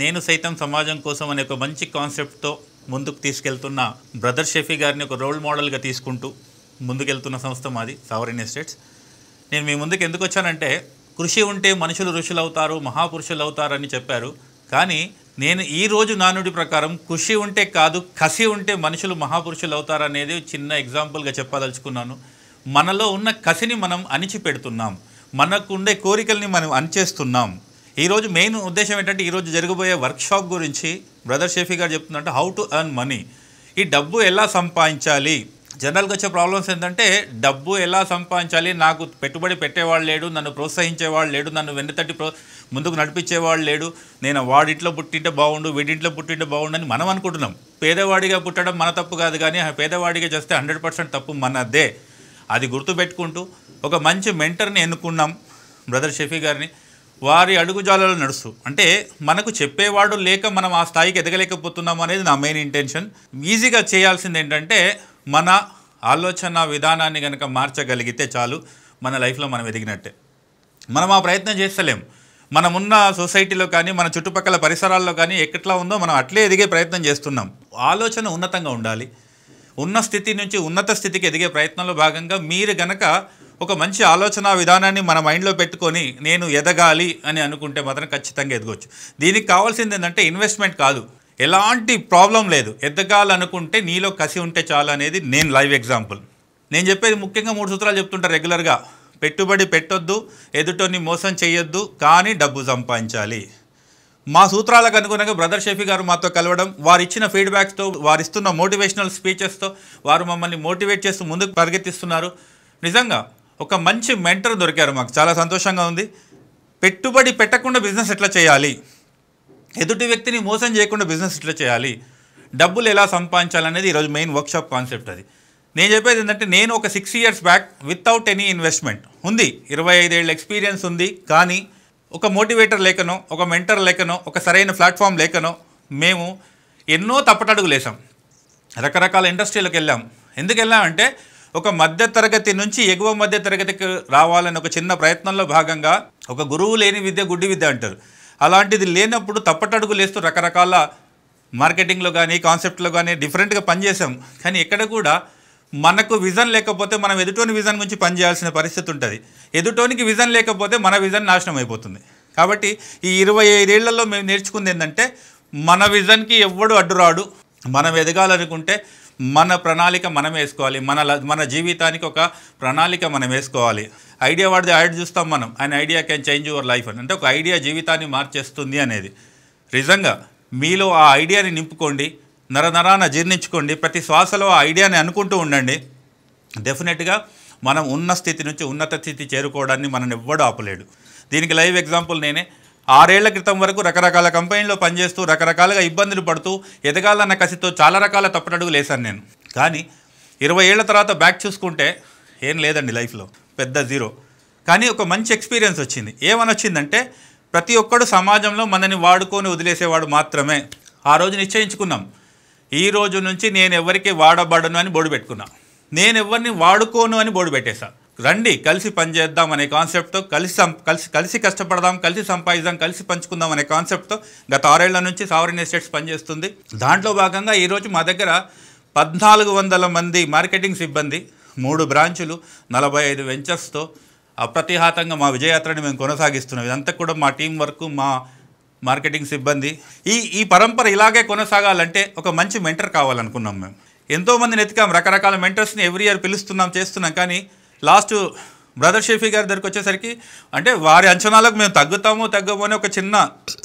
నేను సైతం సమాజం కోసం అనే ఒక మంచి కాన్సెప్ట్తో ముందుకు తీసుకెళ్తున్న బ్రదర్ షెఫీ గారిని ఒక రోల్ మోడల్గా తీసుకుంటూ ముందుకెళ్తున్న సంస్థ మాది సావరిన్ ఎస్టేట్స్ నేను మీ ముందుకు ఎందుకు వచ్చానంటే కృషి ఉంటే మనుషులు ఋషులు అవుతారు మహాపురుషులు అవుతారని చెప్పారు కానీ నేను ఈ రోజు నానుడి ప్రకారం కృషి ఉంటే కాదు కసి ఉంటే మనుషులు మహాపురుషులు అవుతారనేది చిన్న ఎగ్జాంపుల్గా చెప్పదలుచుకున్నాను మనలో ఉన్న కసిని మనం అణిచిపెడుతున్నాం మనకు ఉండే కోరికల్ని మనం అణిచేస్తున్నాం ఈరోజు మెయిన్ ఉద్దేశం ఏంటంటే ఈరోజు జరగబోయే వర్క్షాప్ గురించి బ్రదర్ షేఫీ గారు చెప్తుందంటే హౌ టు ఎర్న్ మనీ ఈ డబ్బు ఎలా సంపాదించాలి జనరల్గా వచ్చే ప్రాబ్లమ్స్ ఏంటంటే డబ్బు ఎలా సంపాదించాలి నాకు పెట్టుబడి పెట్టేవాడు లేడు నన్ను ప్రోత్సహించేవాడు లేడు నన్ను వెన్నతట్టి ప్రో ముందుకు నడిపించేవాడు లేడు నేను వాడింట్లో పుట్టింటే బాగుండు వీడింట్లో పుట్టింటే బాగుండు అని మనం అనుకుంటున్నాం పేదవాడిగా పుట్టడం మన తప్పు కాదు కానీ పేదవాడిగా చేస్తే హండ్రెడ్ పర్సెంట్ తప్పు మనదే అది గుర్తుపెట్టుకుంటూ ఒక మంచి మెంటర్ని ఎన్నుకున్నాం బ్రదర్ షఫీ గారిని వారి అడుగుజాలలో నడుస్తూ అంటే మనకు చెప్పేవాడు లేక మనం ఆ స్థాయికి ఎదగలేకపోతున్నాం అనేది నా మెయిన్ ఇంటెన్షన్ ఈజీగా చేయాల్సింది ఏంటంటే మన ఆలోచన విధానాన్ని కనుక మార్చగలిగితే చాలు మన లైఫ్లో మనం ఎదిగినట్టే మనం ఆ ప్రయత్నం చేస్తలేం మనమున్న సొసైటీలో కానీ మన చుట్టుపక్కల పరిసరాల్లో కానీ ఎక్కట్లా ఉందో మనం అట్లే ఎదిగే ప్రయత్నం చేస్తున్నాం ఆలోచన ఉన్నతంగా ఉండాలి ఉన్న స్థితి నుంచి ఉన్నత స్థితికి ఎదిగే ప్రయత్నంలో భాగంగా మీరు గనక ఒక మంచి ఆలోచన విధానాన్ని మన మైండ్లో పెట్టుకొని నేను ఎదగాలి అని అనుకుంటే మాత్రం ఖచ్చితంగా ఎదగవచ్చు దీనికి కావాల్సింది ఏంటంటే ఇన్వెస్ట్మెంట్ కాదు ఎలాంటి ప్రాబ్లం లేదు ఎదగాలనుకుంటే నీలో కసి ఉంటే చాలు అనేది నేను లైవ్ ఎగ్జాంపుల్ నేను చెప్పేది ముఖ్యంగా మూడు సూత్రాలు చెప్తుంటా రెగ్యులర్గా పెట్టుబడి పెట్టొద్దు ఎదుటోని మోసం చేయొద్దు కానీ డబ్బు సంపాదించాలి మా సూత్రాలకు అనుగుణంగా బ్రదర్ షఫీ గారు మాతో కలవడం వారు ఇచ్చిన ఫీడ్బ్యాక్స్తో వారు ఇస్తున్న మోటివేషనల్ స్పీచెస్తో వారు మమ్మల్ని మోటివేట్ చేస్తూ ముందుకు పరిగెత్తిస్తున్నారు నిజంగా ఒక మంచి మెంటర్ దొరికారు మాకు చాలా సంతోషంగా ఉంది పెట్టుబడి పెట్టకుండా బిజినెస్ ఎట్లా చేయాలి ఎదుటి వ్యక్తిని మోసం చేయకుండా బిజినెస్ ఎట్లా చేయాలి డబ్బులు ఎలా సంపాదించాలనేది ఈరోజు మెయిన్ వర్క్షాప్ కాన్సెప్ట్ అది నేను చెప్పేది ఏంటంటే నేను ఒక six years back without any investment ఉంది ఇరవై ఐదేళ్ళ ఎక్స్పీరియన్స్ ఉంది కానీ ఒక మోటివేటర్ లేకనో ఒక మెంటర్ లేకనో ఒక సరైన ప్లాట్ఫామ్ లేకనో మేము ఎన్నో తప్పటడుగులు వేసాం రకరకాల ఇండస్ట్రీలకు వెళ్ళాం ఎందుకు వెళ్ళామంటే ఒక మధ్యతరగతి నుంచి ఎగువ మధ్య తరగతికి రావాలని ఒక చిన్న ప్రయత్నంలో భాగంగా ఒక గురువు లేని విద్య గుడ్డి విద్య అంటారు అలాంటిది లేనప్పుడు తప్పటడుగు లేస్తూ రకరకాల మార్కెటింగ్లో కానీ కాన్సెప్ట్లో కానీ డిఫరెంట్గా పనిచేసాం కానీ ఇక్కడ కూడా మనకు విజన్ లేకపోతే మనం ఎదుటోని విజన్ గురించి పనిచేయాల్సిన పరిస్థితి ఉంటుంది ఎదుటోనికి విజన్ లేకపోతే మన విజన్ నాశనం అయిపోతుంది కాబట్టి ఈ ఇరవై ఐదేళ్లలో మేము నేర్చుకుంది ఏంటంటే మన విజన్కి ఎవ్వడు అడ్డురాడు మనం ఎదగాలనుకుంటే మన ప్రణాళిక మనం వేసుకోవాలి మన మన జీవితానికి ఒక ప్రణాళిక మనం వేసుకోవాలి ఐడియా వాడిది యాడ్ చూస్తాం మనం ఆయన Idea can change your life అని అంటే ఒక ఐడియా జీవితాన్ని మార్చేస్తుంది అనేది నిజంగా మీలో ఆ ఐడియాని నింపుకోండి నరనరాన జీర్ణించుకోండి ప్రతి శ్వాసలో ఆ ఐడియాని అనుకుంటూ ఉండండి డెఫినెట్గా మనం ఉన్న స్థితి నుంచి ఉన్నత స్థితి చేరుకోవడాన్ని మనం ఎవ్వడూ ఆపలేడు దీనికి లైవ్ ఎగ్జాంపుల్ నేనే ఆరేళ్ల క్రితం వరకు రకరకాల కంపెనీల్లో పనిచేస్తూ రకరకాలుగా ఇబ్బందులు పడుతూ ఎదగాలన్న కసితో చాలా రకాల తప్పటడుగులు లేశాను నేను కానీ ఇరవై ఏళ్ల తర్వాత బ్యాక్ చూసుకుంటే ఏం లేదండి లైఫ్లో పెద్ద జీరో కానీ ఒక మంచి ఎక్స్పీరియన్స్ వచ్చింది ఏమని వచ్చిందంటే ప్రతి ఒక్కడు సమాజంలో మనని వాడుకొని వదిలేసేవాడు మాత్రమే ఆ రోజు నిశ్చయించుకున్నాం ఈ రోజు నుంచి నేను ఎవరికి వాడబడను అని బోడు పెట్టుకున్నా నేను ఎవరిని వాడుకోను అని బోడు పెట్టేశాను రండి కలిసి పనిచేద్దాం అనే కాన్సెప్ట్తో కలిసి కలిసి కలిసి కష్టపడదాం కలిసి సంపాదిద్దాం కలిసి పంచుకుందాం అనే కాన్సెప్ట్తో గత ఆరేళ్ల నుంచి సావరిన్ ఎస్టేట్స్ పనిచేస్తుంది దాంట్లో భాగంగా ఈరోజు మా దగ్గర పద్నాలుగు వందల మంది మార్కెటింగ్ సిబ్బంది మూడు బ్రాంచులు నలభై ఐదు వెంచర్స్తో అప్రతిహాతంగా మా విజయయాత్రని మేము కొనసాగిస్తున్నాం ఇదంతా కూడా మా టీం వర్క్ మా మార్కెటింగ్ సిబ్బంది ఈ ఈ పరంపర ఇలాగే కొనసాగాలంటే ఒక మంచి మెంటర్ కావాలనుకున్నాం మేము ఎంతోమందిని ఎతికాం రకరకాల మెంటర్స్ని ఎవ్రీ ఇయర్ పిలుస్తున్నాం చేస్తున్నాం కానీ లాస్ట్ బ్రదర్ షేఫీ గారి దగ్గరికి వచ్చేసరికి అంటే వారి అంచనాలకు మేము తగ్గుతాము తగ్గము అని ఒక చిన్న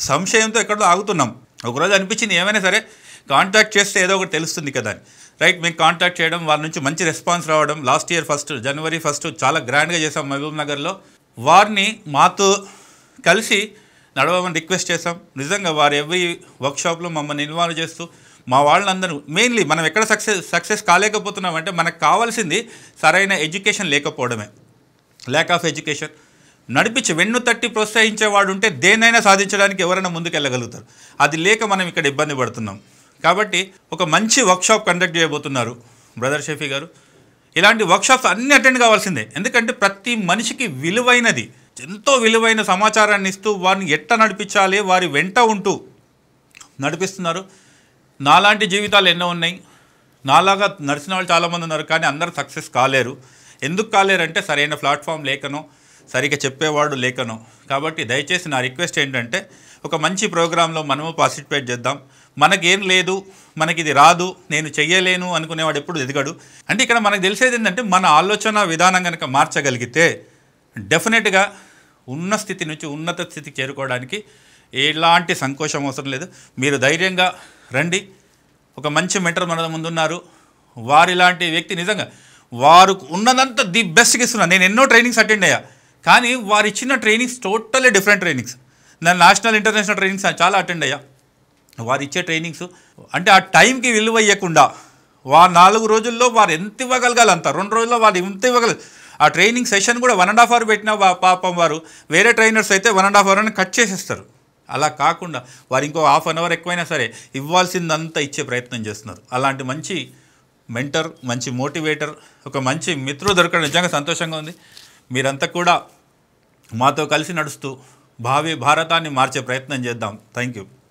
సంశయంతో ఎక్కడో ఆగుతున్నాం ఒకరోజు అనిపించింది ఏమైనా సరే కాంటాక్ట్ చేస్తే ఏదో ఒకటి తెలుస్తుంది కదా అని రైట్ మేము కాంటాక్ట్ చేయడం వారి నుంచి మంచి రెస్పాన్స్ రావడం లాస్ట్ ఇయర్ ఫస్ట్ జనవరి ఫస్ట్ చాలా గ్రాండ్గా చేసాం మహబూబ్ నగర్లో వారిని మాతో కలిసి నడవమని రిక్వెస్ట్ చేసాం నిజంగా వారు ఎవ్రీ వర్క్షాప్లో మమ్మల్ని ఇన్వాల్వ్ చేస్తూ మా వాళ్ళందరూ మెయిన్లీ మనం ఎక్కడ సక్సెస్ సక్సెస్ కాలేకపోతున్నామంటే మనకు కావాల్సింది సరైన ఎడ్యుకేషన్ లేకపోవడమే ల్యాక్ ఆఫ్ ఎడ్యుకేషన్ నడిపించి వెన్ను తట్టి ప్రోత్సహించేవాడు ఉంటే దేన్నైనా సాధించడానికి ఎవరైనా ముందుకెళ్ళగలుగుతారు అది లేక మనం ఇక్కడ ఇబ్బంది పడుతున్నాం కాబట్టి ఒక మంచి వర్క్షాప్ కండక్ట్ చేయబోతున్నారు బ్రదర్ షఫీ గారు ఇలాంటి వర్క్షాప్స్ అన్నీ అటెండ్ కావాల్సిందే ఎందుకంటే ప్రతి మనిషికి విలువైనది ఎంతో విలువైన సమాచారాన్ని ఇస్తూ వారిని ఎట్ట నడిపించాలి వారి వెంట ఉంటూ నడిపిస్తున్నారు నాలాంటి జీవితాలు ఎన్నో ఉన్నాయి నాలాగా నడిచిన వాళ్ళు చాలామంది ఉన్నారు కానీ అందరూ సక్సెస్ కాలేరు ఎందుకు కాలేరంటే సరైన ప్లాట్ఫామ్ లేకనో సరిగ్గా చెప్పేవాడు లేకనో కాబట్టి దయచేసి నా రిక్వెస్ట్ ఏంటంటే ఒక మంచి ప్రోగ్రాంలో మనము పార్టిసిపేట్ చేద్దాం మనకేం లేదు మనకి ఇది రాదు నేను చెయ్యలేను అనుకునేవాడు ఎప్పుడు ఎదిగాడు అంటే ఇక్కడ మనకు తెలిసేది ఏంటంటే మన ఆలోచన విధానం కనుక మార్చగలిగితే డెఫినెట్గా ఉన్న స్థితి నుంచి ఉన్నత స్థితికి చేరుకోవడానికి ఎలాంటి సంకోచం అవసరం లేదు మీరు ధైర్యంగా రండి ఒక మంచి మెంటర్ మన ముందున్నారు వారిలాంటి వ్యక్తి నిజంగా వారు ఉన్నదంతా ది బెస్ట్కి ఇస్తున్నాను నేను ఎన్నో ట్రైనింగ్స్ అటెండ్ అయ్యా కానీ వారు ఇచ్చిన ట్రైనింగ్స్ టోటల్లీ డిఫరెంట్ ట్రైనింగ్స్ నేను నేషనల్ ఇంటర్నేషనల్ ట్రైనింగ్స్ చాలా అటెండ్ అయ్యా వారు ఇచ్చే ట్రైనింగ్స్ అంటే ఆ టైంకి విలువ ఇవ్వకుండా వారు నాలుగు రోజుల్లో వారు ఎంత అంత రెండు రోజుల్లో వారు ఎంత ఇవ్వగలరు ఆ ట్రైనింగ్ సెషన్ కూడా వన్ అండ్ హాఫ్ అవర్ పెట్టిన పాపం వారు వేరే ట్రైనర్స్ అయితే వన్ అండ్ హాఫ్ అవర్ అని కట్ చేసేస్తారు అలా కాకుండా వారు ఇంకో హాఫ్ అన్ అవర్ ఎక్కువైనా సరే ఇవ్వాల్సిందంతా ఇచ్చే ప్రయత్నం చేస్తున్నారు అలాంటి మంచి మెంటర్ మంచి మోటివేటర్ ఒక మంచి మిత్రుడు దొరకడం నిజంగా సంతోషంగా ఉంది మీరంతా కూడా మాతో కలిసి నడుస్తూ భావి భారతాన్ని మార్చే ప్రయత్నం చేద్దాం థ్యాంక్ యూ